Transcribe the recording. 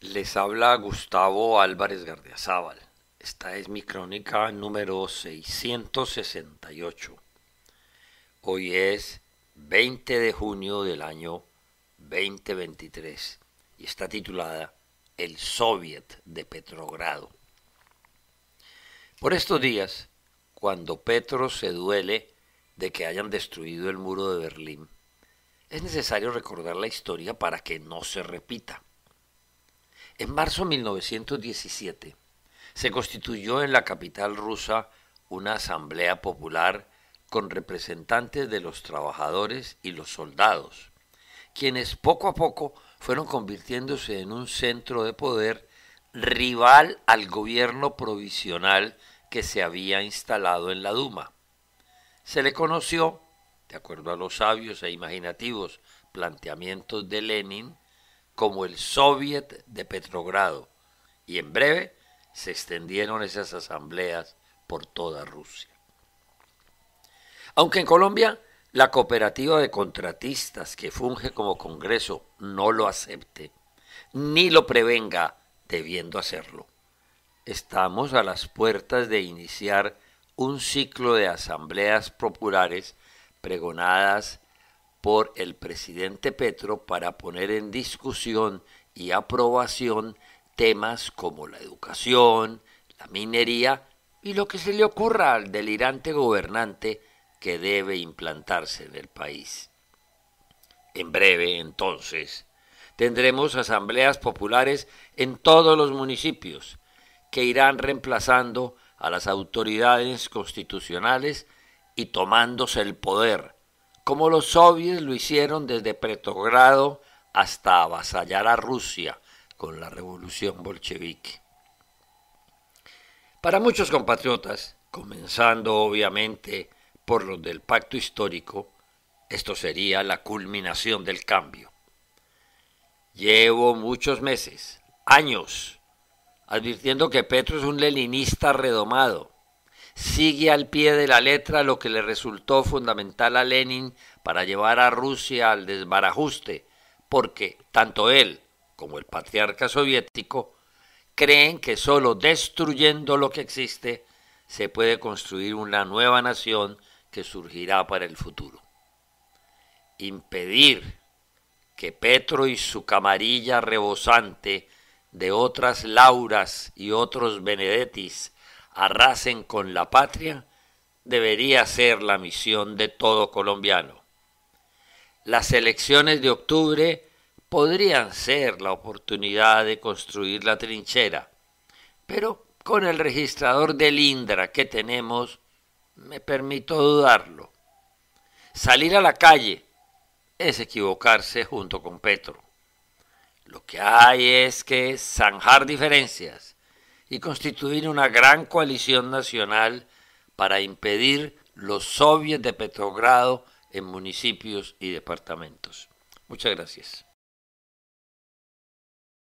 Les habla Gustavo Álvarez Gardiazabal. Esta es mi crónica número 668. Hoy es 20 de junio del año 2023 y está titulada El Soviet de Petrogrado. Por estos días, cuando Petro se duele de que hayan destruido el muro de Berlín, es necesario recordar la historia para que no se repita. En marzo de 1917 se constituyó en la capital rusa una asamblea popular con representantes de los trabajadores y los soldados, quienes poco a poco fueron convirtiéndose en un centro de poder rival al gobierno provisional que se había instalado en la Duma. Se le conoció, de acuerdo a los sabios e imaginativos planteamientos de Lenin, como el Soviet de Petrogrado, y en breve se extendieron esas asambleas por toda Rusia. Aunque en Colombia la cooperativa de contratistas que funge como Congreso no lo acepte, ni lo prevenga debiendo hacerlo, estamos a las puertas de iniciar un ciclo de asambleas populares pregonadas por el presidente Petro para poner en discusión y aprobación temas como la educación, la minería y lo que se le ocurra al delirante gobernante que debe implantarse en el país. En breve, entonces, tendremos asambleas populares en todos los municipios que irán reemplazando a las autoridades constitucionales y tomándose el poder como los soviets lo hicieron desde Petrogrado hasta avasallar a Rusia con la revolución bolchevique. Para muchos compatriotas, comenzando obviamente por los del pacto histórico, esto sería la culminación del cambio. Llevo muchos meses, años, advirtiendo que Petro es un leninista redomado, sigue al pie de la letra lo que le resultó fundamental a Lenin para llevar a Rusia al desbarajuste, porque tanto él como el patriarca soviético creen que solo destruyendo lo que existe se puede construir una nueva nación que surgirá para el futuro. Impedir que Petro y su camarilla rebosante de otras Lauras y otros Benedettis arrasen con la patria debería ser la misión de todo colombiano. Las elecciones de octubre podrían ser la oportunidad de construir la trinchera, pero con el registrador del Indra que tenemos, me permito dudarlo. Salir a la calle es equivocarse junto con Petro. Lo que hay es que zanjar diferencias y constituir una gran coalición nacional para impedir los soviets de Petrogrado en municipios y departamentos. Muchas gracias.